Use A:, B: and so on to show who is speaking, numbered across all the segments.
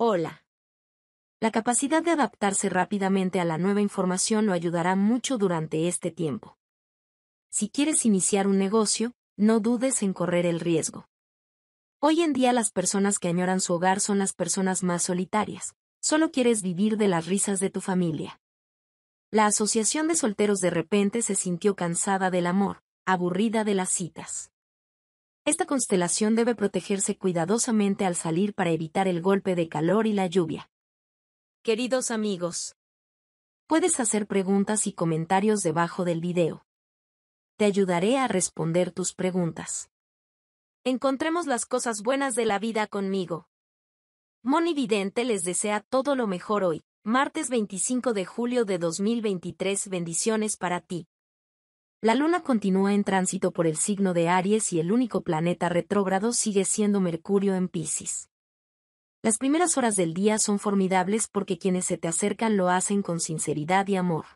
A: Hola. La capacidad de adaptarse rápidamente a la nueva información lo ayudará mucho durante este tiempo. Si quieres iniciar un negocio, no dudes en correr el riesgo. Hoy en día las personas que añoran su hogar son las personas más solitarias. Solo quieres vivir de las risas de tu familia. La Asociación de Solteros de repente se sintió cansada del amor, aburrida de las citas. Esta constelación debe protegerse cuidadosamente al salir para evitar el golpe de calor y la lluvia. Queridos amigos, puedes hacer preguntas y comentarios debajo del video. Te ayudaré a responder tus preguntas. Encontremos las cosas buenas de la vida conmigo. Moni Vidente les desea todo lo mejor hoy, martes 25 de julio de 2023. Bendiciones para ti. La Luna continúa en tránsito por el signo de Aries y el único planeta retrógrado sigue siendo Mercurio en Pisces. Las primeras horas del día son formidables porque quienes se te acercan lo hacen con sinceridad y amor.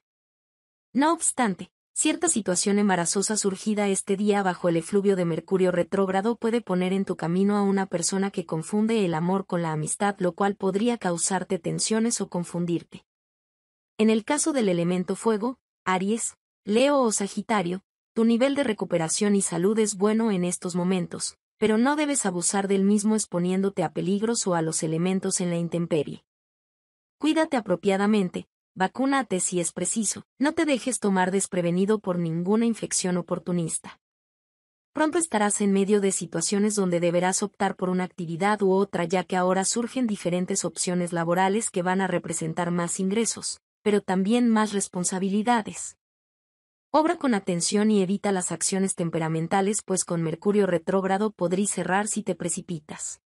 A: No obstante, cierta situación embarazosa surgida este día bajo el efluvio de Mercurio retrógrado puede poner en tu camino a una persona que confunde el amor con la amistad, lo cual podría causarte tensiones o confundirte. En el caso del elemento fuego, Aries, Leo o Sagitario, tu nivel de recuperación y salud es bueno en estos momentos, pero no debes abusar del mismo exponiéndote a peligros o a los elementos en la intemperie. Cuídate apropiadamente, vacúnate si es preciso, no te dejes tomar desprevenido por ninguna infección oportunista. Pronto estarás en medio de situaciones donde deberás optar por una actividad u otra ya que ahora surgen diferentes opciones laborales que van a representar más ingresos, pero también más responsabilidades. Obra con atención y evita las acciones temperamentales pues con Mercurio retrógrado podrí cerrar si te precipitas.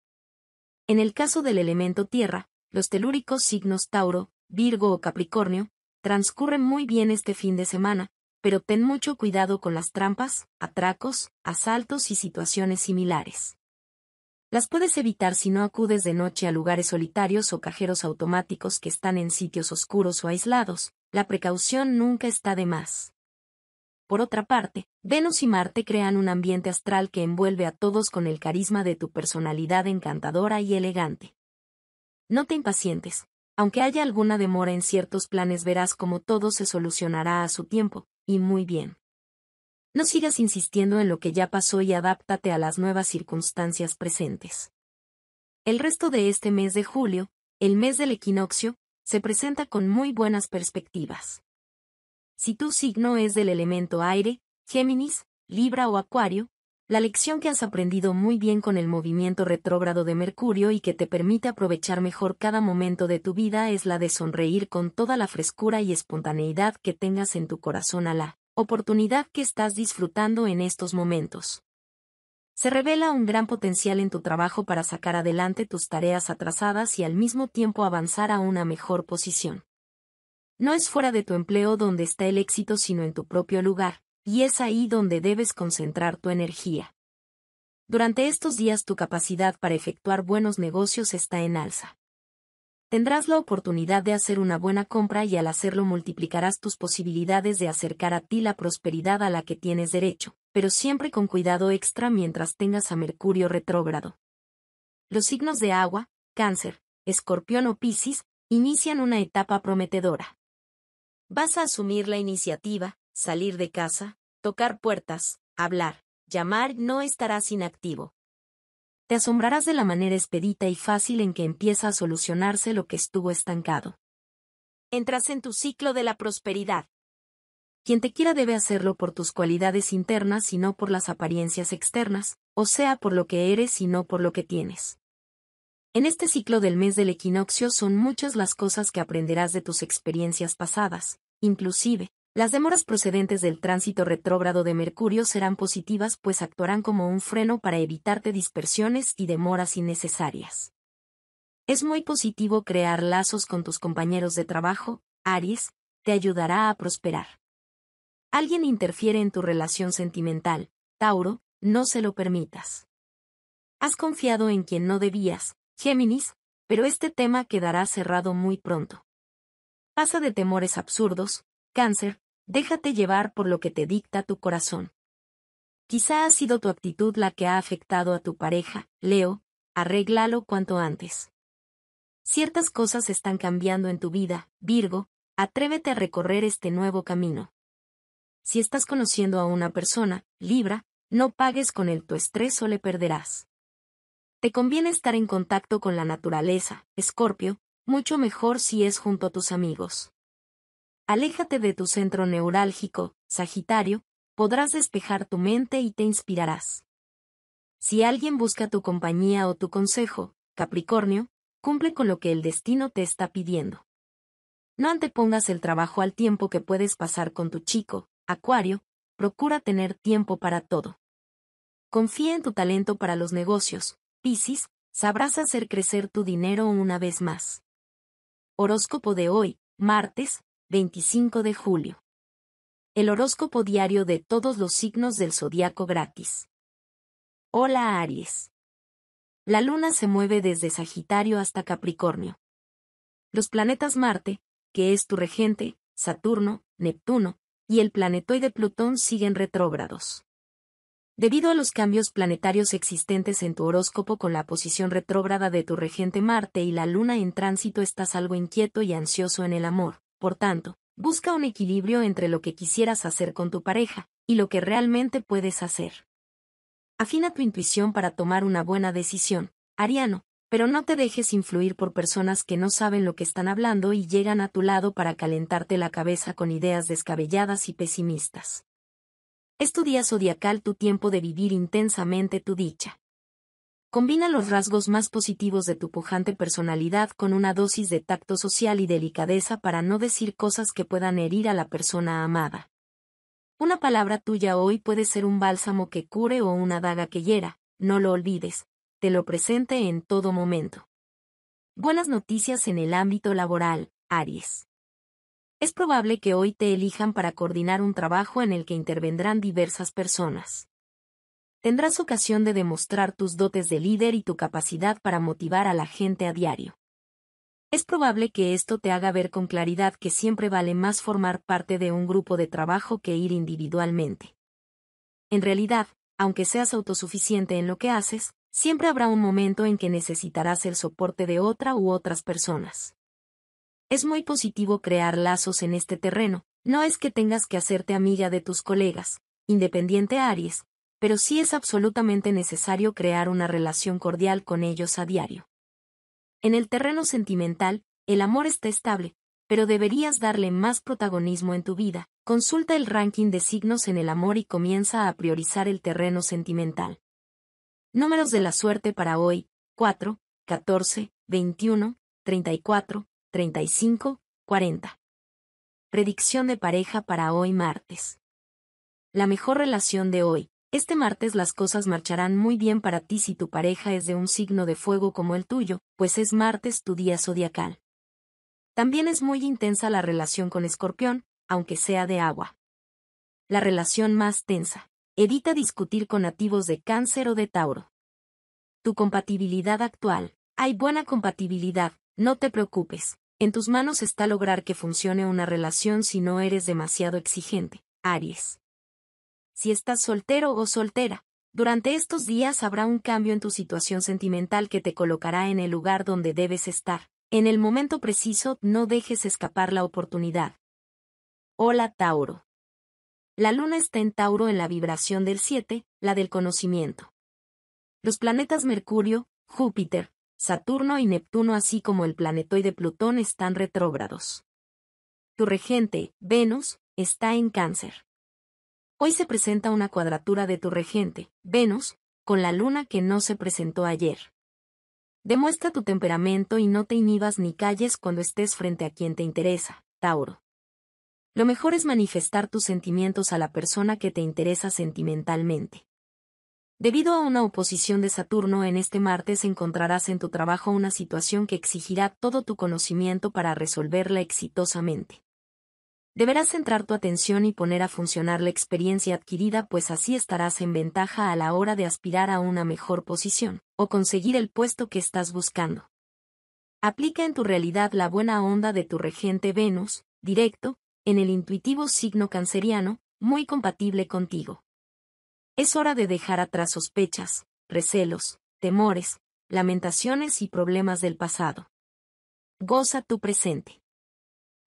A: En el caso del elemento tierra, los telúricos signos Tauro, Virgo o Capricornio, transcurren muy bien este fin de semana, pero ten mucho cuidado con las trampas, atracos, asaltos y situaciones similares. Las puedes evitar si no acudes de noche a lugares solitarios o cajeros automáticos que están en sitios oscuros o aislados. La precaución nunca está de más. Por otra parte, Venus y Marte crean un ambiente astral que envuelve a todos con el carisma de tu personalidad encantadora y elegante. No te impacientes. Aunque haya alguna demora en ciertos planes verás cómo todo se solucionará a su tiempo, y muy bien. No sigas insistiendo en lo que ya pasó y adáptate a las nuevas circunstancias presentes. El resto de este mes de julio, el mes del equinoccio, se presenta con muy buenas perspectivas. Si tu signo es del elemento aire, Géminis, Libra o Acuario, la lección que has aprendido muy bien con el movimiento retrógrado de Mercurio y que te permite aprovechar mejor cada momento de tu vida es la de sonreír con toda la frescura y espontaneidad que tengas en tu corazón a la oportunidad que estás disfrutando en estos momentos. Se revela un gran potencial en tu trabajo para sacar adelante tus tareas atrasadas y al mismo tiempo avanzar a una mejor posición. No es fuera de tu empleo donde está el éxito, sino en tu propio lugar, y es ahí donde debes concentrar tu energía. Durante estos días tu capacidad para efectuar buenos negocios está en alza. Tendrás la oportunidad de hacer una buena compra y al hacerlo multiplicarás tus posibilidades de acercar a ti la prosperidad a la que tienes derecho, pero siempre con cuidado extra mientras tengas a Mercurio retrógrado. Los signos de agua, cáncer, escorpión o piscis, inician una etapa prometedora. Vas a asumir la iniciativa, salir de casa, tocar puertas, hablar, llamar, no estarás inactivo. Te asombrarás de la manera expedita y fácil en que empieza a solucionarse lo que estuvo estancado. Entras en tu ciclo de la prosperidad. Quien te quiera debe hacerlo por tus cualidades internas y no por las apariencias externas, o sea, por lo que eres y no por lo que tienes. En este ciclo del mes del equinoccio son muchas las cosas que aprenderás de tus experiencias pasadas, Inclusive, las demoras procedentes del tránsito retrógrado de Mercurio serán positivas pues actuarán como un freno para evitarte dispersiones y demoras innecesarias. Es muy positivo crear lazos con tus compañeros de trabajo, Aries, te ayudará a prosperar. Alguien interfiere en tu relación sentimental, Tauro, no se lo permitas. Has confiado en quien no debías, Géminis, pero este tema quedará cerrado muy pronto. Pasa de temores absurdos, cáncer, déjate llevar por lo que te dicta tu corazón. Quizá ha sido tu actitud la que ha afectado a tu pareja, Leo, arréglalo cuanto antes. Ciertas cosas están cambiando en tu vida, Virgo, atrévete a recorrer este nuevo camino. Si estás conociendo a una persona, Libra, no pagues con el tu estrés o le perderás. Te conviene estar en contacto con la naturaleza, Escorpio, mucho mejor si es junto a tus amigos. Aléjate de tu centro neurálgico, Sagitario, podrás despejar tu mente y te inspirarás. Si alguien busca tu compañía o tu consejo, Capricornio, cumple con lo que el destino te está pidiendo. No antepongas el trabajo al tiempo que puedes pasar con tu chico, Acuario, procura tener tiempo para todo. Confía en tu talento para los negocios, Piscis, sabrás hacer crecer tu dinero una vez más. Horóscopo de hoy, martes, 25 de julio. El horóscopo diario de todos los signos del zodiaco gratis. Hola Aries. La luna se mueve desde Sagitario hasta Capricornio. Los planetas Marte, que es tu regente, Saturno, Neptuno, y el planetoide Plutón siguen retrógrados. Debido a los cambios planetarios existentes en tu horóscopo con la posición retrógrada de tu regente Marte y la Luna en tránsito estás algo inquieto y ansioso en el amor, por tanto, busca un equilibrio entre lo que quisieras hacer con tu pareja, y lo que realmente puedes hacer. Afina tu intuición para tomar una buena decisión, Ariano, pero no te dejes influir por personas que no saben lo que están hablando y llegan a tu lado para calentarte la cabeza con ideas descabelladas y pesimistas. Es tu día zodiacal tu tiempo de vivir intensamente tu dicha. Combina los rasgos más positivos de tu pujante personalidad con una dosis de tacto social y delicadeza para no decir cosas que puedan herir a la persona amada. Una palabra tuya hoy puede ser un bálsamo que cure o una daga que hiera, no lo olvides, te lo presente en todo momento. Buenas noticias en el ámbito laboral, Aries. Es probable que hoy te elijan para coordinar un trabajo en el que intervendrán diversas personas. Tendrás ocasión de demostrar tus dotes de líder y tu capacidad para motivar a la gente a diario. Es probable que esto te haga ver con claridad que siempre vale más formar parte de un grupo de trabajo que ir individualmente. En realidad, aunque seas autosuficiente en lo que haces, siempre habrá un momento en que necesitarás el soporte de otra u otras personas. Es muy positivo crear lazos en este terreno, no es que tengas que hacerte amiga de tus colegas, independiente Aries, pero sí es absolutamente necesario crear una relación cordial con ellos a diario. En el terreno sentimental, el amor está estable, pero deberías darle más protagonismo en tu vida. Consulta el ranking de signos en el amor y comienza a priorizar el terreno sentimental. Números de la suerte para hoy, 4, 14, 21, 34, 35, 40. Predicción de pareja para hoy martes. La mejor relación de hoy. Este martes las cosas marcharán muy bien para ti si tu pareja es de un signo de fuego como el tuyo, pues es martes tu día zodiacal. También es muy intensa la relación con escorpión, aunque sea de agua. La relación más tensa. Evita discutir con nativos de cáncer o de tauro. Tu compatibilidad actual. Hay buena compatibilidad, no te preocupes. En tus manos está lograr que funcione una relación si no eres demasiado exigente, Aries. Si estás soltero o soltera, durante estos días habrá un cambio en tu situación sentimental que te colocará en el lugar donde debes estar. En el momento preciso, no dejes escapar la oportunidad. Hola Tauro. La luna está en Tauro en la vibración del 7, la del conocimiento. Los planetas Mercurio, Júpiter, Saturno y Neptuno así como el planetoide Plutón están retrógrados. Tu regente, Venus, está en cáncer. Hoy se presenta una cuadratura de tu regente, Venus, con la luna que no se presentó ayer. Demuestra tu temperamento y no te inhibas ni calles cuando estés frente a quien te interesa, Tauro. Lo mejor es manifestar tus sentimientos a la persona que te interesa sentimentalmente. Debido a una oposición de Saturno en este martes encontrarás en tu trabajo una situación que exigirá todo tu conocimiento para resolverla exitosamente. Deberás centrar tu atención y poner a funcionar la experiencia adquirida pues así estarás en ventaja a la hora de aspirar a una mejor posición, o conseguir el puesto que estás buscando. Aplica en tu realidad la buena onda de tu regente Venus, directo, en el intuitivo signo canceriano, muy compatible contigo. Es hora de dejar atrás sospechas, recelos, temores, lamentaciones y problemas del pasado. Goza tu presente.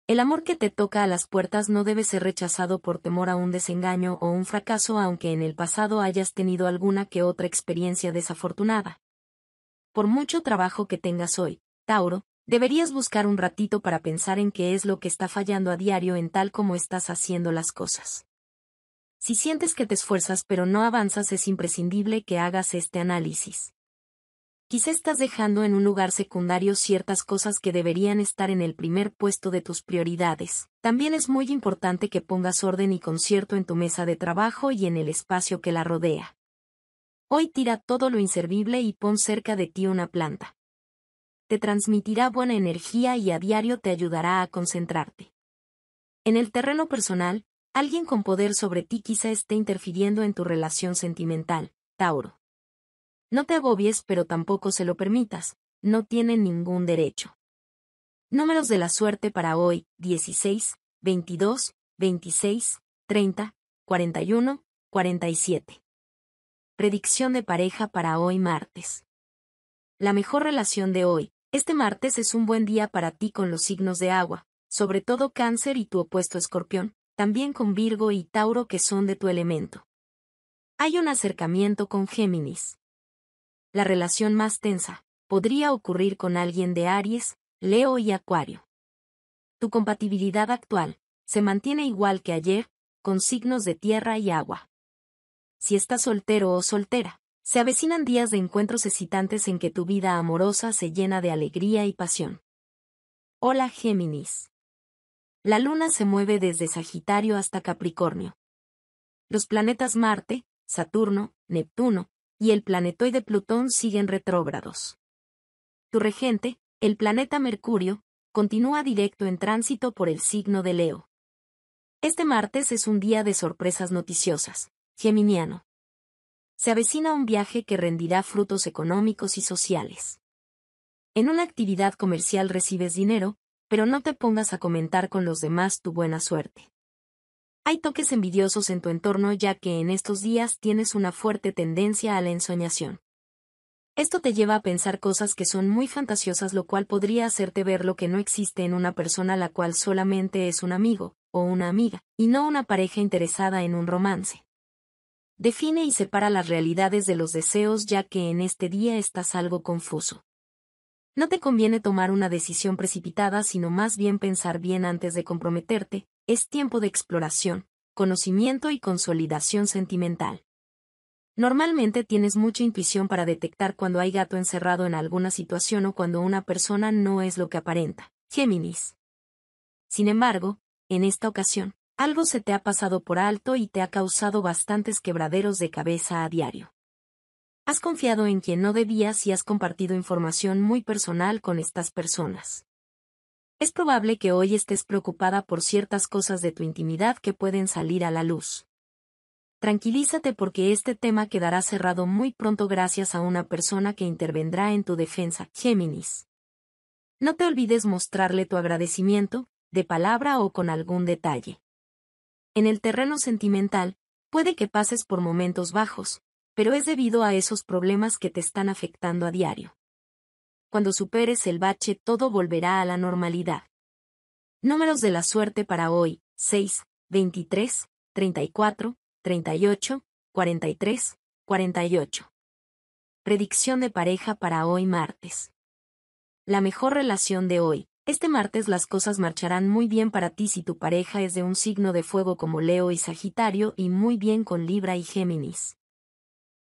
A: El amor que te toca a las puertas no debe ser rechazado por temor a un desengaño o un fracaso aunque en el pasado hayas tenido alguna que otra experiencia desafortunada. Por mucho trabajo que tengas hoy, Tauro, deberías buscar un ratito para pensar en qué es lo que está fallando a diario en tal como estás haciendo las cosas. Si sientes que te esfuerzas pero no avanzas es imprescindible que hagas este análisis. Quizá estás dejando en un lugar secundario ciertas cosas que deberían estar en el primer puesto de tus prioridades. También es muy importante que pongas orden y concierto en tu mesa de trabajo y en el espacio que la rodea. Hoy tira todo lo inservible y pon cerca de ti una planta. Te transmitirá buena energía y a diario te ayudará a concentrarte. En el terreno personal, Alguien con poder sobre ti quizá esté interfiriendo en tu relación sentimental, Tauro. No te agobies pero tampoco se lo permitas, no tiene ningún derecho. Números de la suerte para hoy, 16, 22, 26, 30, 41, 47. Predicción de pareja para hoy martes. La mejor relación de hoy. Este martes es un buen día para ti con los signos de agua, sobre todo cáncer y tu opuesto escorpión, también con Virgo y Tauro que son de tu elemento. Hay un acercamiento con Géminis. La relación más tensa podría ocurrir con alguien de Aries, Leo y Acuario. Tu compatibilidad actual se mantiene igual que ayer, con signos de tierra y agua. Si estás soltero o soltera, se avecinan días de encuentros excitantes en que tu vida amorosa se llena de alegría y pasión. Hola Géminis. La Luna se mueve desde Sagitario hasta Capricornio. Los planetas Marte, Saturno, Neptuno y el planetoide Plutón siguen retrógrados. Tu regente, el planeta Mercurio, continúa directo en tránsito por el signo de Leo. Este martes es un día de sorpresas noticiosas, Geminiano. Se avecina un viaje que rendirá frutos económicos y sociales. En una actividad comercial recibes dinero, pero no te pongas a comentar con los demás tu buena suerte. Hay toques envidiosos en tu entorno ya que en estos días tienes una fuerte tendencia a la ensoñación. Esto te lleva a pensar cosas que son muy fantasiosas lo cual podría hacerte ver lo que no existe en una persona la cual solamente es un amigo, o una amiga, y no una pareja interesada en un romance. Define y separa las realidades de los deseos ya que en este día estás algo confuso. No te conviene tomar una decisión precipitada, sino más bien pensar bien antes de comprometerte, es tiempo de exploración, conocimiento y consolidación sentimental. Normalmente tienes mucha intuición para detectar cuando hay gato encerrado en alguna situación o cuando una persona no es lo que aparenta. Géminis. Sin embargo, en esta ocasión, algo se te ha pasado por alto y te ha causado bastantes quebraderos de cabeza a diario. Has confiado en quien no debías y has compartido información muy personal con estas personas. Es probable que hoy estés preocupada por ciertas cosas de tu intimidad que pueden salir a la luz. Tranquilízate porque este tema quedará cerrado muy pronto gracias a una persona que intervendrá en tu defensa, Géminis. No te olvides mostrarle tu agradecimiento, de palabra o con algún detalle. En el terreno sentimental, puede que pases por momentos bajos, pero es debido a esos problemas que te están afectando a diario. Cuando superes el bache todo volverá a la normalidad. Números de la suerte para hoy, 6, 23, 34, 38, 43, 48. Predicción de pareja para hoy martes. La mejor relación de hoy. Este martes las cosas marcharán muy bien para ti si tu pareja es de un signo de fuego como Leo y Sagitario y muy bien con Libra y Géminis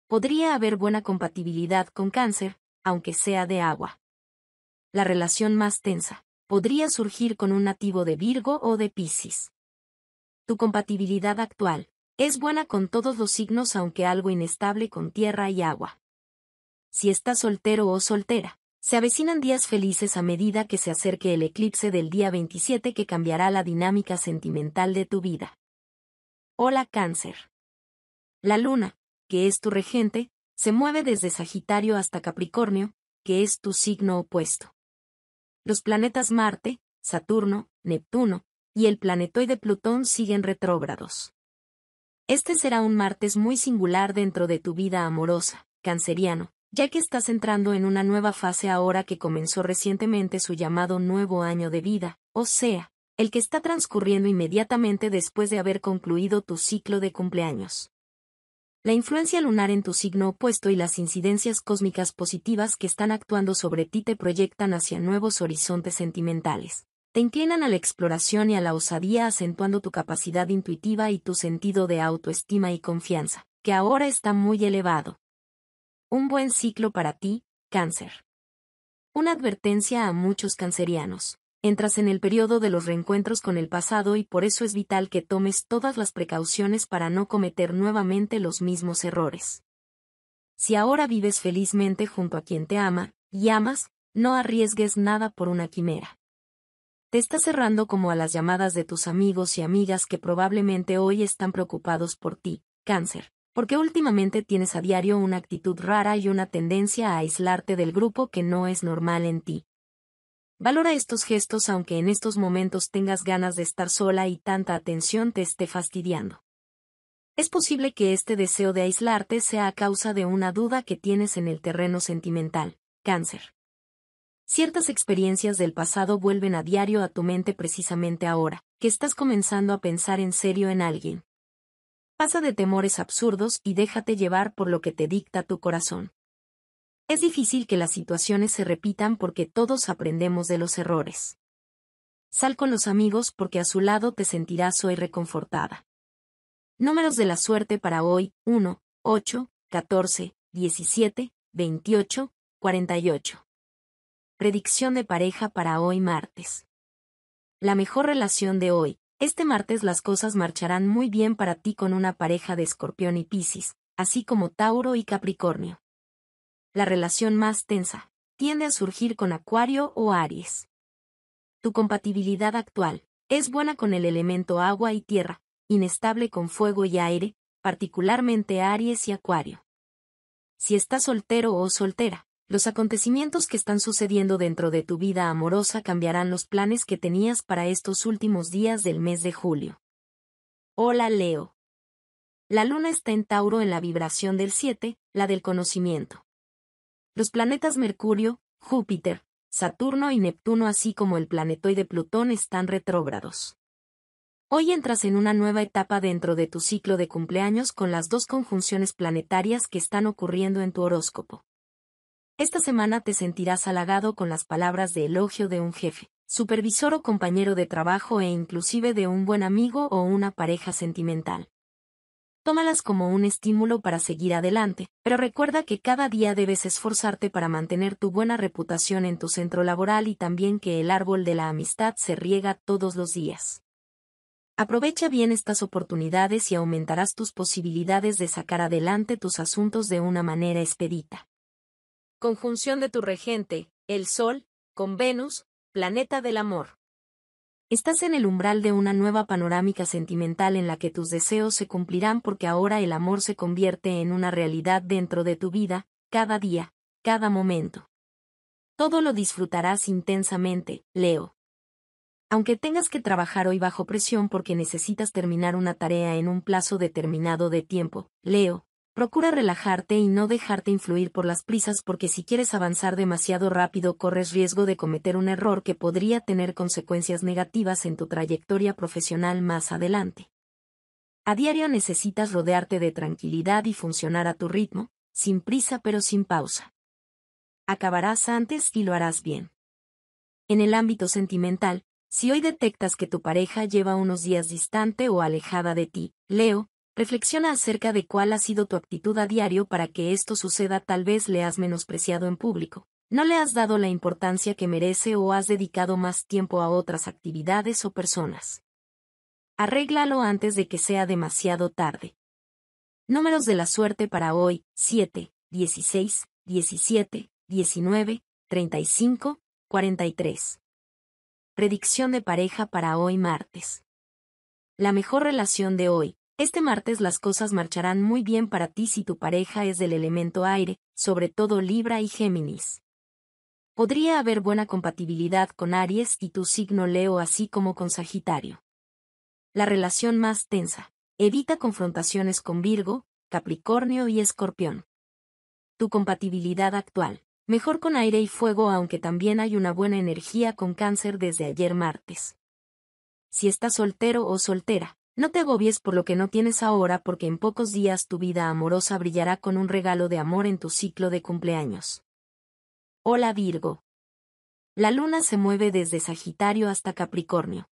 A: podría haber buena compatibilidad con cáncer, aunque sea de agua. La relación más tensa podría surgir con un nativo de Virgo o de Piscis. Tu compatibilidad actual es buena con todos los signos aunque algo inestable con tierra y agua. Si estás soltero o soltera, se avecinan días felices a medida que se acerque el eclipse del día 27 que cambiará la dinámica sentimental de tu vida. Hola cáncer. La luna, que es tu regente, se mueve desde Sagitario hasta Capricornio, que es tu signo opuesto. Los planetas Marte, Saturno, Neptuno y el planetoide Plutón siguen retrógrados. Este será un martes muy singular dentro de tu vida amorosa, canceriano, ya que estás entrando en una nueva fase ahora que comenzó recientemente su llamado nuevo año de vida, o sea, el que está transcurriendo inmediatamente después de haber concluido tu ciclo de cumpleaños. La influencia lunar en tu signo opuesto y las incidencias cósmicas positivas que están actuando sobre ti te proyectan hacia nuevos horizontes sentimentales. Te inclinan a la exploración y a la osadía acentuando tu capacidad intuitiva y tu sentido de autoestima y confianza, que ahora está muy elevado. Un buen ciclo para ti, cáncer. Una advertencia a muchos cancerianos entras en el periodo de los reencuentros con el pasado y por eso es vital que tomes todas las precauciones para no cometer nuevamente los mismos errores. Si ahora vives felizmente junto a quien te ama, y amas, no arriesgues nada por una quimera. Te estás cerrando como a las llamadas de tus amigos y amigas que probablemente hoy están preocupados por ti, cáncer, porque últimamente tienes a diario una actitud rara y una tendencia a aislarte del grupo que no es normal en ti. Valora estos gestos aunque en estos momentos tengas ganas de estar sola y tanta atención te esté fastidiando. Es posible que este deseo de aislarte sea a causa de una duda que tienes en el terreno sentimental, cáncer. Ciertas experiencias del pasado vuelven a diario a tu mente precisamente ahora, que estás comenzando a pensar en serio en alguien. Pasa de temores absurdos y déjate llevar por lo que te dicta tu corazón. Es difícil que las situaciones se repitan porque todos aprendemos de los errores. Sal con los amigos porque a su lado te sentirás hoy reconfortada. Números de la suerte para hoy, 1, 8, 14, 17, 28, 48. Predicción de pareja para hoy martes. La mejor relación de hoy. Este martes las cosas marcharán muy bien para ti con una pareja de escorpión y piscis, así como Tauro y Capricornio la relación más tensa tiende a surgir con Acuario o Aries. Tu compatibilidad actual es buena con el elemento agua y tierra, inestable con fuego y aire, particularmente Aries y Acuario. Si estás soltero o soltera, los acontecimientos que están sucediendo dentro de tu vida amorosa cambiarán los planes que tenías para estos últimos días del mes de julio. Hola Leo. La luna está en Tauro en la vibración del 7, la del conocimiento. Los planetas Mercurio, Júpiter, Saturno y Neptuno así como el planetoide Plutón están retrógrados. Hoy entras en una nueva etapa dentro de tu ciclo de cumpleaños con las dos conjunciones planetarias que están ocurriendo en tu horóscopo. Esta semana te sentirás halagado con las palabras de elogio de un jefe, supervisor o compañero de trabajo e inclusive de un buen amigo o una pareja sentimental. Tómalas como un estímulo para seguir adelante, pero recuerda que cada día debes esforzarte para mantener tu buena reputación en tu centro laboral y también que el árbol de la amistad se riega todos los días. Aprovecha bien estas oportunidades y aumentarás tus posibilidades de sacar adelante tus asuntos de una manera expedita. Conjunción de tu regente, el Sol, con Venus, planeta del amor. Estás en el umbral de una nueva panorámica sentimental en la que tus deseos se cumplirán porque ahora el amor se convierte en una realidad dentro de tu vida, cada día, cada momento. Todo lo disfrutarás intensamente, Leo. Aunque tengas que trabajar hoy bajo presión porque necesitas terminar una tarea en un plazo determinado de tiempo, Leo, Procura relajarte y no dejarte influir por las prisas porque si quieres avanzar demasiado rápido corres riesgo de cometer un error que podría tener consecuencias negativas en tu trayectoria profesional más adelante. A diario necesitas rodearte de tranquilidad y funcionar a tu ritmo, sin prisa pero sin pausa. Acabarás antes y lo harás bien. En el ámbito sentimental, si hoy detectas que tu pareja lleva unos días distante o alejada de ti, Leo, Reflexiona acerca de cuál ha sido tu actitud a diario para que esto suceda. Tal vez le has menospreciado en público, no le has dado la importancia que merece o has dedicado más tiempo a otras actividades o personas. Arréglalo antes de que sea demasiado tarde. Números de la suerte para hoy, 7, 16, 17, 19, 35, 43. Predicción de pareja para hoy martes. La mejor relación de hoy, este martes las cosas marcharán muy bien para ti si tu pareja es del elemento aire, sobre todo Libra y Géminis. Podría haber buena compatibilidad con Aries y tu signo Leo así como con Sagitario. La relación más tensa. Evita confrontaciones con Virgo, Capricornio y Escorpión. Tu compatibilidad actual. Mejor con aire y fuego aunque también hay una buena energía con cáncer desde ayer martes. Si estás soltero o soltera, no te agobies por lo que no tienes ahora porque en pocos días tu vida amorosa brillará con un regalo de amor en tu ciclo de cumpleaños. Hola Virgo. La luna se mueve desde Sagitario hasta Capricornio.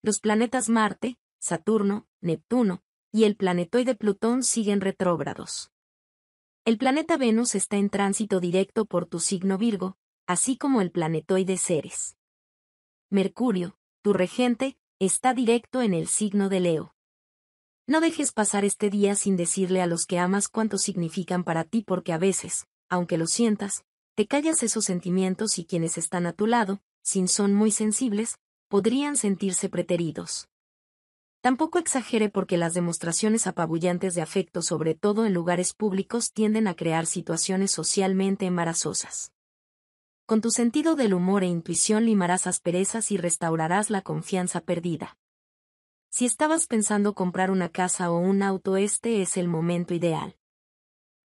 A: Los planetas Marte, Saturno, Neptuno y el planetoide Plutón siguen retrógrados. El planeta Venus está en tránsito directo por tu signo Virgo, así como el planetoide Ceres. Mercurio, tu regente, está directo en el signo de Leo. No dejes pasar este día sin decirle a los que amas cuánto significan para ti porque a veces, aunque lo sientas, te callas esos sentimientos y quienes están a tu lado, sin son muy sensibles, podrían sentirse preteridos. Tampoco exagere porque las demostraciones apabullantes de afecto sobre todo en lugares públicos tienden a crear situaciones socialmente embarazosas. Con tu sentido del humor e intuición limarás asperezas y restaurarás la confianza perdida. Si estabas pensando comprar una casa o un auto, este es el momento ideal.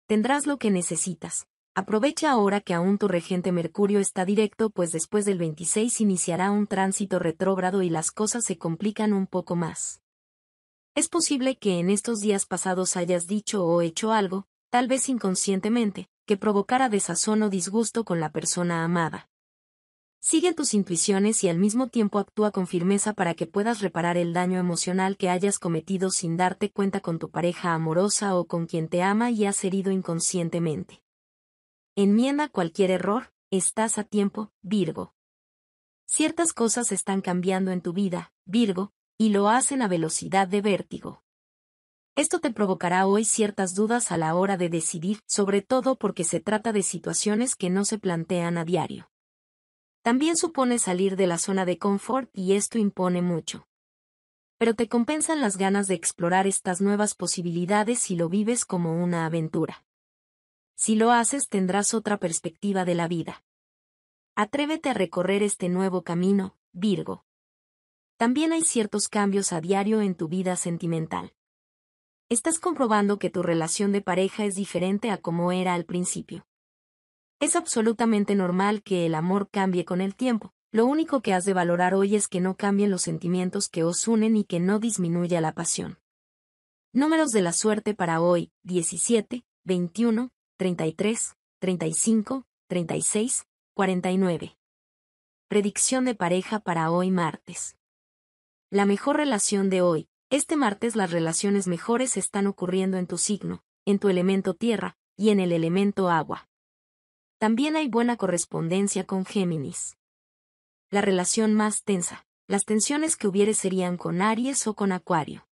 A: Tendrás lo que necesitas. Aprovecha ahora que aún tu regente Mercurio está directo, pues después del 26 iniciará un tránsito retrógrado y las cosas se complican un poco más. Es posible que en estos días pasados hayas dicho o hecho algo, tal vez inconscientemente, que provocara desazón o disgusto con la persona amada. Sigue tus intuiciones y al mismo tiempo actúa con firmeza para que puedas reparar el daño emocional que hayas cometido sin darte cuenta con tu pareja amorosa o con quien te ama y has herido inconscientemente. Enmienda cualquier error, estás a tiempo, Virgo. Ciertas cosas están cambiando en tu vida, Virgo, y lo hacen a velocidad de vértigo. Esto te provocará hoy ciertas dudas a la hora de decidir, sobre todo porque se trata de situaciones que no se plantean a diario. También supone salir de la zona de confort y esto impone mucho. Pero te compensan las ganas de explorar estas nuevas posibilidades si lo vives como una aventura. Si lo haces tendrás otra perspectiva de la vida. Atrévete a recorrer este nuevo camino, Virgo. También hay ciertos cambios a diario en tu vida sentimental estás comprobando que tu relación de pareja es diferente a como era al principio. Es absolutamente normal que el amor cambie con el tiempo, lo único que has de valorar hoy es que no cambien los sentimientos que os unen y que no disminuya la pasión. Números de la suerte para hoy, 17, 21, 33, 35, 36, 49. Predicción de pareja para hoy martes. La mejor relación de hoy, este martes las relaciones mejores están ocurriendo en tu signo, en tu elemento tierra, y en el elemento agua. También hay buena correspondencia con Géminis. La relación más tensa. Las tensiones que hubiere serían con Aries o con Acuario.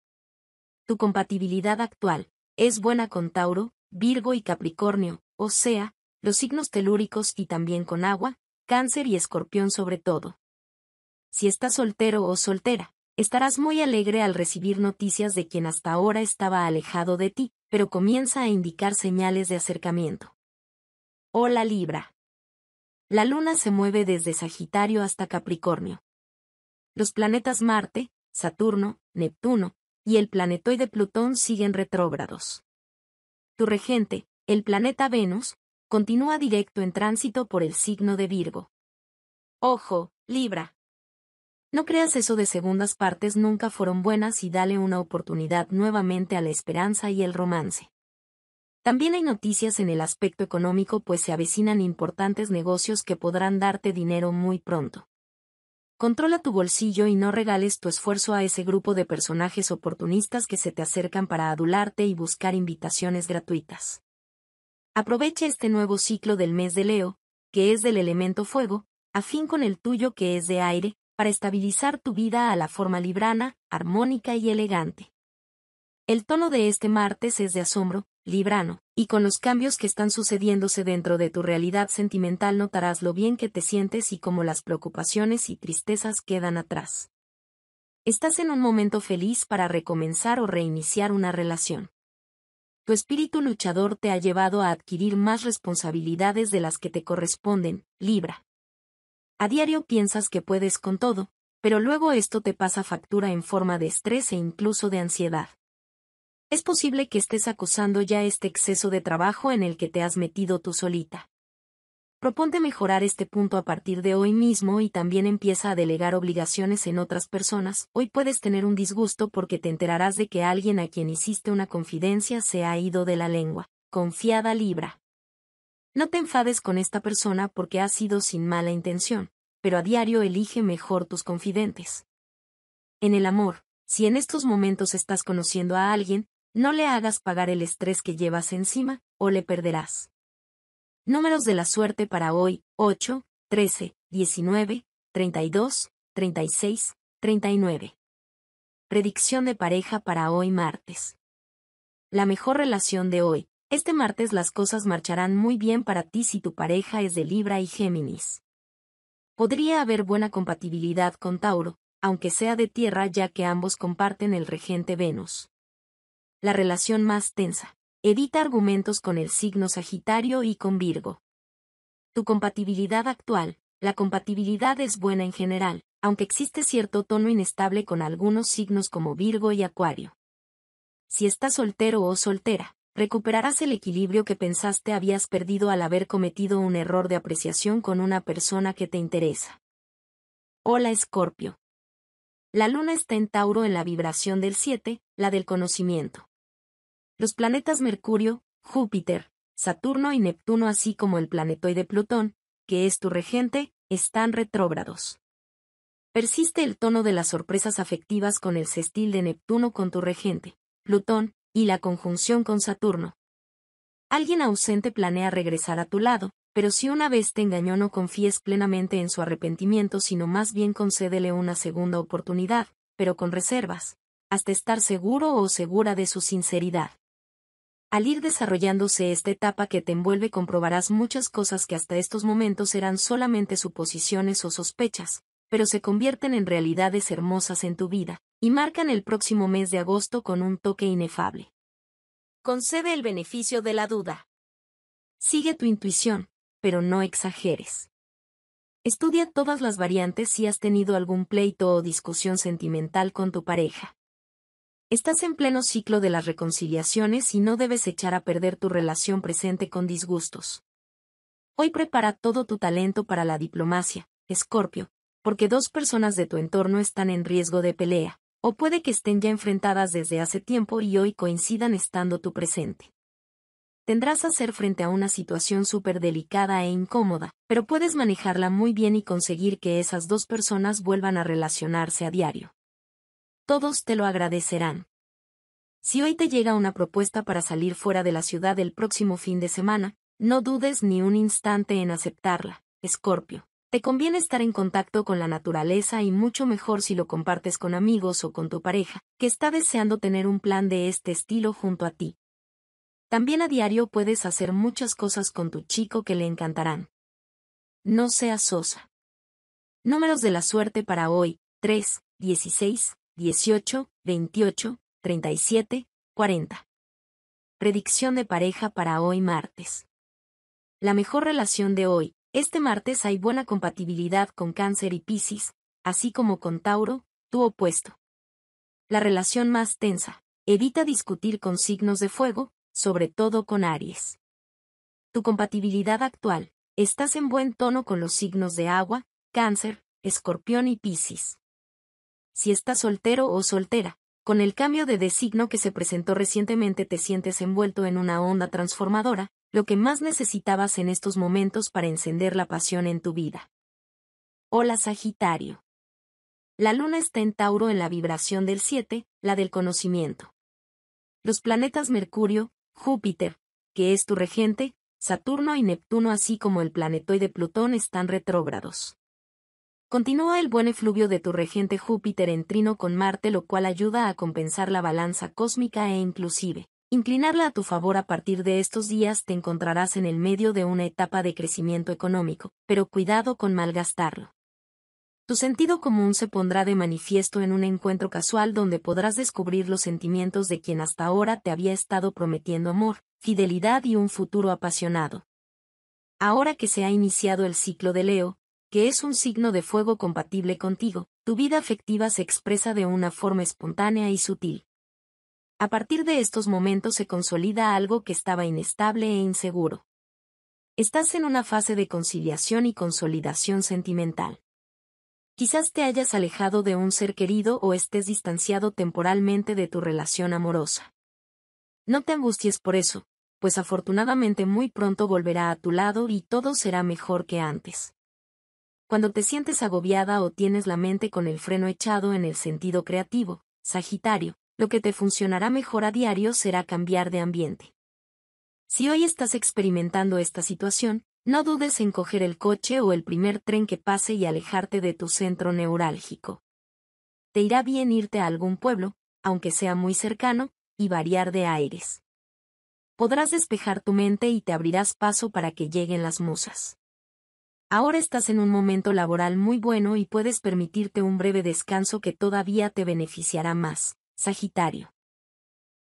A: Tu compatibilidad actual es buena con Tauro, Virgo y Capricornio, o sea, los signos telúricos y también con agua, Cáncer y Escorpión sobre todo. Si estás soltero o soltera, Estarás muy alegre al recibir noticias de quien hasta ahora estaba alejado de ti, pero comienza a indicar señales de acercamiento. Hola Libra. La luna se mueve desde Sagitario hasta Capricornio. Los planetas Marte, Saturno, Neptuno y el planetoide Plutón siguen retrógrados. Tu regente, el planeta Venus, continúa directo en tránsito por el signo de Virgo. Ojo, Libra. No creas eso de segundas partes nunca fueron buenas y dale una oportunidad nuevamente a la esperanza y el romance. También hay noticias en el aspecto económico pues se avecinan importantes negocios que podrán darte dinero muy pronto. Controla tu bolsillo y no regales tu esfuerzo a ese grupo de personajes oportunistas que se te acercan para adularte y buscar invitaciones gratuitas. Aprovecha este nuevo ciclo del mes de Leo, que es del elemento fuego, a fin con el tuyo que es de aire, para estabilizar tu vida a la forma librana, armónica y elegante. El tono de este martes es de asombro, librano, y con los cambios que están sucediéndose dentro de tu realidad sentimental notarás lo bien que te sientes y cómo las preocupaciones y tristezas quedan atrás. Estás en un momento feliz para recomenzar o reiniciar una relación. Tu espíritu luchador te ha llevado a adquirir más responsabilidades de las que te corresponden, Libra. A diario piensas que puedes con todo, pero luego esto te pasa factura en forma de estrés e incluso de ansiedad. Es posible que estés acosando ya este exceso de trabajo en el que te has metido tú solita. Proponte mejorar este punto a partir de hoy mismo y también empieza a delegar obligaciones en otras personas. Hoy puedes tener un disgusto porque te enterarás de que alguien a quien hiciste una confidencia se ha ido de la lengua. Confiada Libra. No te enfades con esta persona porque ha sido sin mala intención, pero a diario elige mejor tus confidentes. En el amor, si en estos momentos estás conociendo a alguien, no le hagas pagar el estrés que llevas encima, o le perderás. Números de la suerte para hoy, 8, 13, 19, 32, 36, 39. Predicción de pareja para hoy martes. La mejor relación de hoy, este martes las cosas marcharán muy bien para ti si tu pareja es de Libra y Géminis. Podría haber buena compatibilidad con Tauro, aunque sea de tierra ya que ambos comparten el regente Venus. La relación más tensa. Evita argumentos con el signo Sagitario y con Virgo. Tu compatibilidad actual. La compatibilidad es buena en general, aunque existe cierto tono inestable con algunos signos como Virgo y Acuario. Si estás soltero o soltera, recuperarás el equilibrio que pensaste habías perdido al haber cometido un error de apreciación con una persona que te interesa. Hola Escorpio. La luna está en Tauro en la vibración del 7, la del conocimiento. Los planetas Mercurio, Júpiter, Saturno y Neptuno así como el planetoide Plutón, que es tu regente, están retrógrados. Persiste el tono de las sorpresas afectivas con el cestil de Neptuno con tu regente, Plutón, y la conjunción con Saturno. Alguien ausente planea regresar a tu lado, pero si una vez te engañó no confíes plenamente en su arrepentimiento, sino más bien concédele una segunda oportunidad, pero con reservas, hasta estar seguro o segura de su sinceridad. Al ir desarrollándose esta etapa que te envuelve comprobarás muchas cosas que hasta estos momentos eran solamente suposiciones o sospechas, pero se convierten en realidades hermosas en tu vida y marcan el próximo mes de agosto con un toque inefable. Concede el beneficio de la duda. Sigue tu intuición, pero no exageres. Estudia todas las variantes si has tenido algún pleito o discusión sentimental con tu pareja. Estás en pleno ciclo de las reconciliaciones y no debes echar a perder tu relación presente con disgustos. Hoy prepara todo tu talento para la diplomacia, Escorpio, porque dos personas de tu entorno están en riesgo de pelea o puede que estén ya enfrentadas desde hace tiempo y hoy coincidan estando tú presente. Tendrás a hacer frente a una situación súper delicada e incómoda, pero puedes manejarla muy bien y conseguir que esas dos personas vuelvan a relacionarse a diario. Todos te lo agradecerán. Si hoy te llega una propuesta para salir fuera de la ciudad el próximo fin de semana, no dudes ni un instante en aceptarla, Escorpio. Te conviene estar en contacto con la naturaleza y mucho mejor si lo compartes con amigos o con tu pareja, que está deseando tener un plan de este estilo junto a ti. También a diario puedes hacer muchas cosas con tu chico que le encantarán. No seas sosa. Números de la suerte para hoy, 3, 16, 18, 28, 37, 40. Predicción de pareja para hoy martes. La mejor relación de hoy, este martes hay buena compatibilidad con Cáncer y Piscis, así como con Tauro, tu opuesto. La relación más tensa. Evita discutir con signos de fuego, sobre todo con Aries. Tu compatibilidad actual. Estás en buen tono con los signos de agua, cáncer, escorpión y piscis. Si estás soltero o soltera, con el cambio de designo que se presentó recientemente te sientes envuelto en una onda transformadora, lo que más necesitabas en estos momentos para encender la pasión en tu vida. Hola Sagitario. La luna está en Tauro en la vibración del 7, la del conocimiento. Los planetas Mercurio, Júpiter, que es tu regente, Saturno y Neptuno así como el planetoide Plutón están retrógrados. Continúa el buen efluvio de tu regente Júpiter en trino con Marte lo cual ayuda a compensar la balanza cósmica e inclusive Inclinarla a tu favor a partir de estos días te encontrarás en el medio de una etapa de crecimiento económico, pero cuidado con malgastarlo. Tu sentido común se pondrá de manifiesto en un encuentro casual donde podrás descubrir los sentimientos de quien hasta ahora te había estado prometiendo amor, fidelidad y un futuro apasionado. Ahora que se ha iniciado el ciclo de Leo, que es un signo de fuego compatible contigo, tu vida afectiva se expresa de una forma espontánea y sutil. A partir de estos momentos se consolida algo que estaba inestable e inseguro. Estás en una fase de conciliación y consolidación sentimental. Quizás te hayas alejado de un ser querido o estés distanciado temporalmente de tu relación amorosa. No te angusties por eso, pues afortunadamente muy pronto volverá a tu lado y todo será mejor que antes. Cuando te sientes agobiada o tienes la mente con el freno echado en el sentido creativo, Sagitario, lo que te funcionará mejor a diario será cambiar de ambiente. Si hoy estás experimentando esta situación, no dudes en coger el coche o el primer tren que pase y alejarte de tu centro neurálgico. Te irá bien irte a algún pueblo, aunque sea muy cercano, y variar de aires. Podrás despejar tu mente y te abrirás paso para que lleguen las musas. Ahora estás en un momento laboral muy bueno y puedes permitirte un breve descanso que todavía te beneficiará más. Sagitario.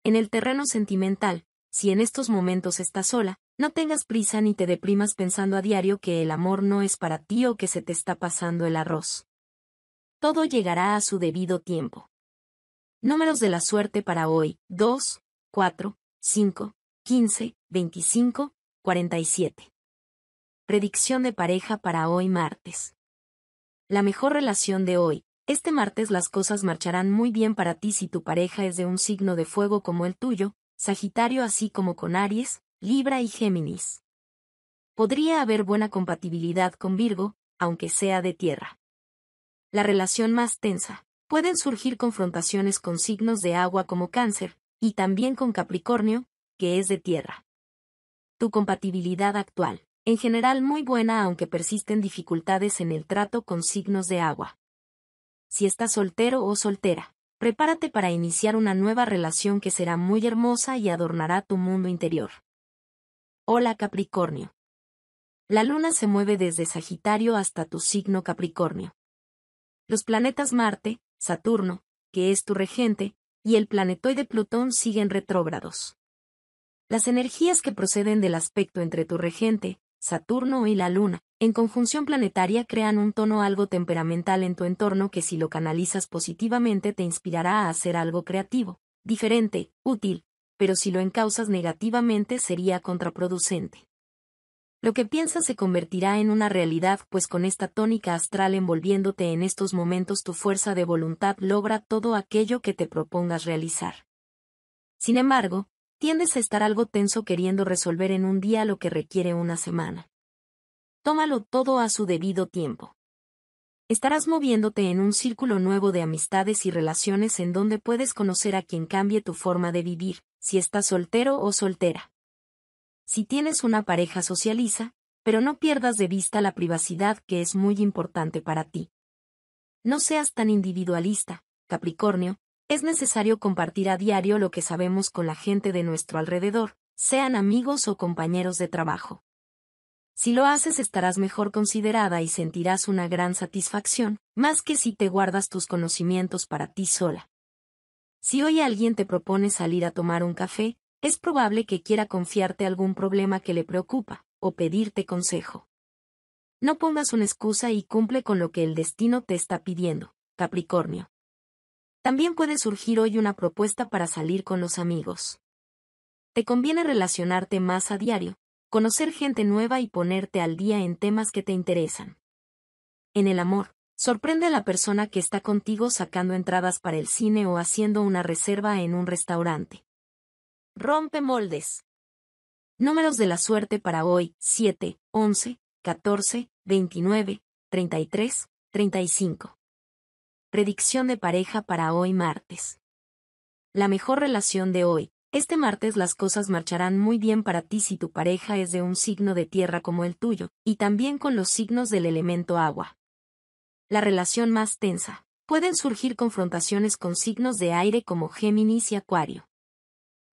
A: En el terreno sentimental, si en estos momentos estás sola, no tengas prisa ni te deprimas pensando a diario que el amor no es para ti o que se te está pasando el arroz. Todo llegará a su debido tiempo. Números de la suerte para hoy, 2, 4, 5, 15, 25, 47. Predicción de pareja para hoy martes. La mejor relación de hoy, este martes las cosas marcharán muy bien para ti si tu pareja es de un signo de fuego como el tuyo, Sagitario así como con Aries, Libra y Géminis. Podría haber buena compatibilidad con Virgo, aunque sea de tierra. La relación más tensa. Pueden surgir confrontaciones con signos de agua como cáncer, y también con Capricornio, que es de tierra. Tu compatibilidad actual. En general muy buena aunque persisten dificultades en el trato con signos de agua si estás soltero o soltera. Prepárate para iniciar una nueva relación que será muy hermosa y adornará tu mundo interior. Hola Capricornio. La luna se mueve desde Sagitario hasta tu signo Capricornio. Los planetas Marte, Saturno, que es tu regente, y el planetoide Plutón siguen retrógrados. Las energías que proceden del aspecto entre tu regente, Saturno y la Luna, en conjunción planetaria crean un tono algo temperamental en tu entorno que si lo canalizas positivamente te inspirará a hacer algo creativo, diferente, útil, pero si lo encausas negativamente sería contraproducente. Lo que piensas se convertirá en una realidad, pues con esta tónica astral envolviéndote en estos momentos tu fuerza de voluntad logra todo aquello que te propongas realizar. Sin embargo, tiendes a estar algo tenso queriendo resolver en un día lo que requiere una semana tómalo todo a su debido tiempo. Estarás moviéndote en un círculo nuevo de amistades y relaciones en donde puedes conocer a quien cambie tu forma de vivir, si estás soltero o soltera. Si tienes una pareja socializa, pero no pierdas de vista la privacidad que es muy importante para ti. No seas tan individualista, Capricornio, es necesario compartir a diario lo que sabemos con la gente de nuestro alrededor, sean amigos o compañeros de trabajo. Si lo haces estarás mejor considerada y sentirás una gran satisfacción, más que si te guardas tus conocimientos para ti sola. Si hoy alguien te propone salir a tomar un café, es probable que quiera confiarte algún problema que le preocupa, o pedirte consejo. No pongas una excusa y cumple con lo que el destino te está pidiendo, Capricornio. También puede surgir hoy una propuesta para salir con los amigos. Te conviene relacionarte más a diario, conocer gente nueva y ponerte al día en temas que te interesan. En el amor, sorprende a la persona que está contigo sacando entradas para el cine o haciendo una reserva en un restaurante. Rompe moldes. Números de la suerte para hoy, 7, 11, 14, 29, 33, 35. Predicción de pareja para hoy martes. La mejor relación de hoy, este martes las cosas marcharán muy bien para ti si tu pareja es de un signo de tierra como el tuyo, y también con los signos del elemento agua. La relación más tensa. Pueden surgir confrontaciones con signos de aire como Géminis y Acuario.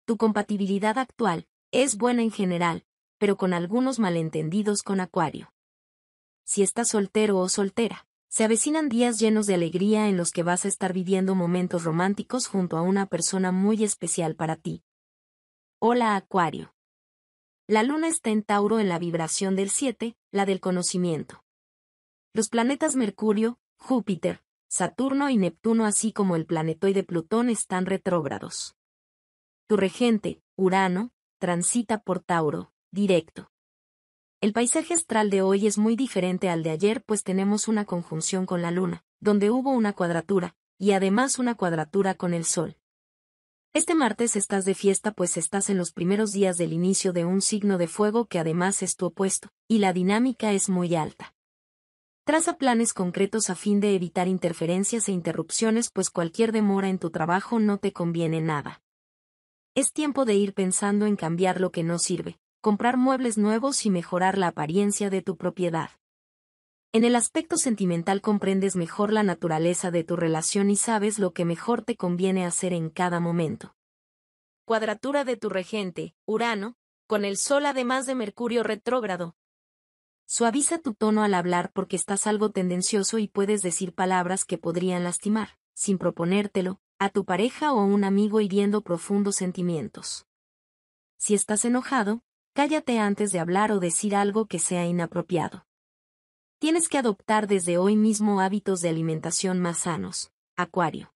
A: Tu compatibilidad actual es buena en general, pero con algunos malentendidos con Acuario. Si estás soltero o soltera, se avecinan días llenos de alegría en los que vas a estar viviendo momentos románticos junto a una persona muy especial para ti, Hola Acuario. La luna está en Tauro en la vibración del 7, la del conocimiento. Los planetas Mercurio, Júpiter, Saturno y Neptuno así como el planetoide Plutón están retrógrados. Tu regente, Urano, transita por Tauro, directo. El paisaje astral de hoy es muy diferente al de ayer pues tenemos una conjunción con la luna, donde hubo una cuadratura, y además una cuadratura con el sol. Este martes estás de fiesta pues estás en los primeros días del inicio de un signo de fuego que además es tu opuesto, y la dinámica es muy alta. Traza planes concretos a fin de evitar interferencias e interrupciones pues cualquier demora en tu trabajo no te conviene nada. Es tiempo de ir pensando en cambiar lo que no sirve, comprar muebles nuevos y mejorar la apariencia de tu propiedad. En el aspecto sentimental comprendes mejor la naturaleza de tu relación y sabes lo que mejor te conviene hacer en cada momento. Cuadratura de tu regente, Urano, con el Sol además de Mercurio retrógrado. Suaviza tu tono al hablar porque estás algo tendencioso y puedes decir palabras que podrían lastimar, sin proponértelo, a tu pareja o a un amigo hiriendo profundos sentimientos. Si estás enojado, cállate antes de hablar o decir algo que sea inapropiado. Tienes que adoptar desde hoy mismo hábitos de alimentación más sanos. Acuario.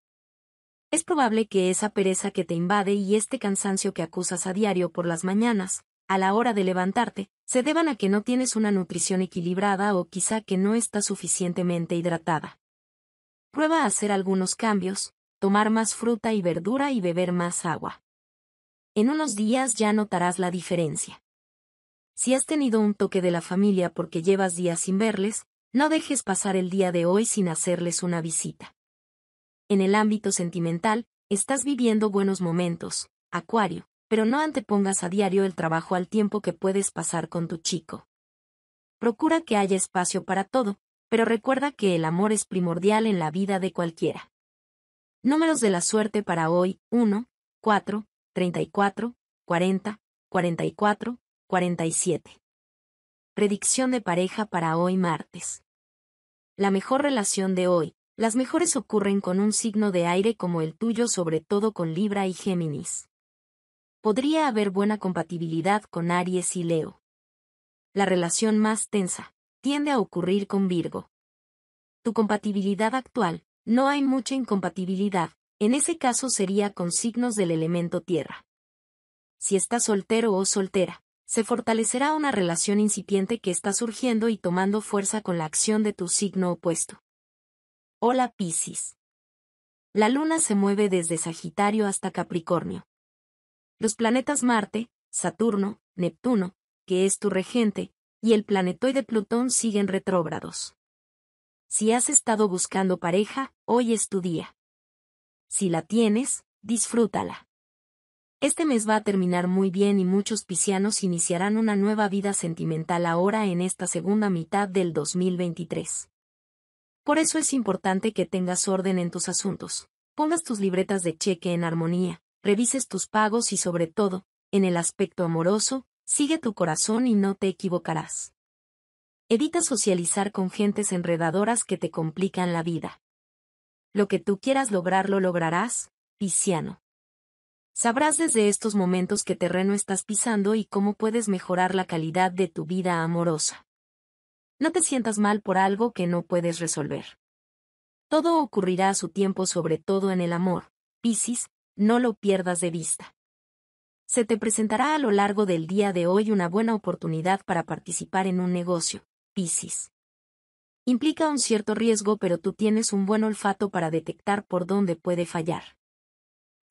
A: Es probable que esa pereza que te invade y este cansancio que acusas a diario por las mañanas, a la hora de levantarte, se deban a que no tienes una nutrición equilibrada o quizá que no estás suficientemente hidratada. Prueba a hacer algunos cambios, tomar más fruta y verdura y beber más agua. En unos días ya notarás la diferencia. Si has tenido un toque de la familia porque llevas días sin verles, no dejes pasar el día de hoy sin hacerles una visita. En el ámbito sentimental, estás viviendo buenos momentos, Acuario, pero no antepongas a diario el trabajo al tiempo que puedes pasar con tu chico. Procura que haya espacio para todo, pero recuerda que el amor es primordial en la vida de cualquiera. Números de la suerte para hoy, 1, 4, 34, 40, 44, 47. Predicción de pareja para hoy martes. La mejor relación de hoy, las mejores ocurren con un signo de aire como el tuyo, sobre todo con Libra y Géminis. Podría haber buena compatibilidad con Aries y Leo. La relación más tensa tiende a ocurrir con Virgo. Tu compatibilidad actual, no hay mucha incompatibilidad, en ese caso sería con signos del elemento tierra. Si estás soltero o soltera, se fortalecerá una relación incipiente que está surgiendo y tomando fuerza con la acción de tu signo opuesto. Hola Piscis. La luna se mueve desde Sagitario hasta Capricornio. Los planetas Marte, Saturno, Neptuno, que es tu regente, y el planetoide Plutón siguen retrógrados. Si has estado buscando pareja, hoy es tu día. Si la tienes, disfrútala. Este mes va a terminar muy bien y muchos piscianos iniciarán una nueva vida sentimental ahora en esta segunda mitad del 2023. Por eso es importante que tengas orden en tus asuntos, pongas tus libretas de cheque en armonía, revises tus pagos y sobre todo, en el aspecto amoroso, sigue tu corazón y no te equivocarás. Evita socializar con gentes enredadoras que te complican la vida. Lo que tú quieras lograr lo lograrás, Pisciano. Sabrás desde estos momentos qué terreno estás pisando y cómo puedes mejorar la calidad de tu vida amorosa. No te sientas mal por algo que no puedes resolver. Todo ocurrirá a su tiempo, sobre todo en el amor. Piscis, no lo pierdas de vista. Se te presentará a lo largo del día de hoy una buena oportunidad para participar en un negocio. Piscis. Implica un cierto riesgo, pero tú tienes un buen olfato para detectar por dónde puede fallar.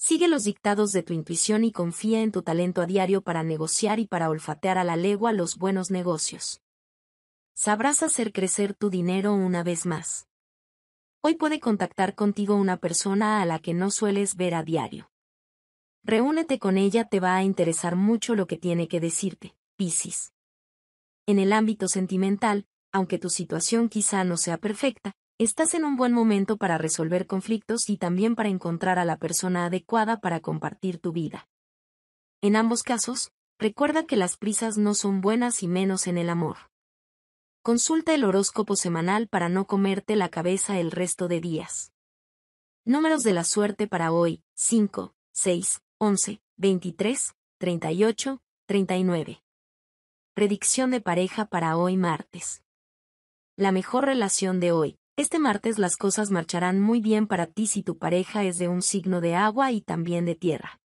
A: Sigue los dictados de tu intuición y confía en tu talento a diario para negociar y para olfatear a la legua los buenos negocios. Sabrás hacer crecer tu dinero una vez más. Hoy puede contactar contigo una persona a la que no sueles ver a diario. Reúnete con ella, te va a interesar mucho lo que tiene que decirte, Piscis. En el ámbito sentimental, aunque tu situación quizá no sea perfecta, Estás en un buen momento para resolver conflictos y también para encontrar a la persona adecuada para compartir tu vida. En ambos casos, recuerda que las prisas no son buenas y menos en el amor. Consulta el horóscopo semanal para no comerte la cabeza el resto de días. Números de la suerte para hoy, 5, 6, 11, 23, 38, 39. Predicción de pareja para hoy martes. La mejor relación de hoy, este martes las cosas marcharán muy bien para ti si tu pareja es de un signo de agua y también de tierra.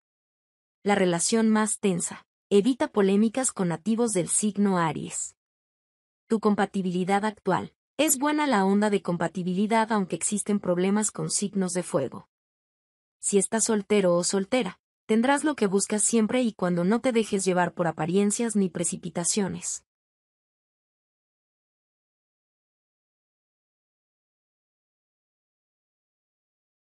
A: La relación más tensa. Evita polémicas con nativos del signo Aries. Tu compatibilidad actual. Es buena la onda de compatibilidad aunque existen problemas con signos de fuego. Si estás soltero o soltera, tendrás lo que buscas siempre y cuando no te dejes llevar por apariencias ni precipitaciones.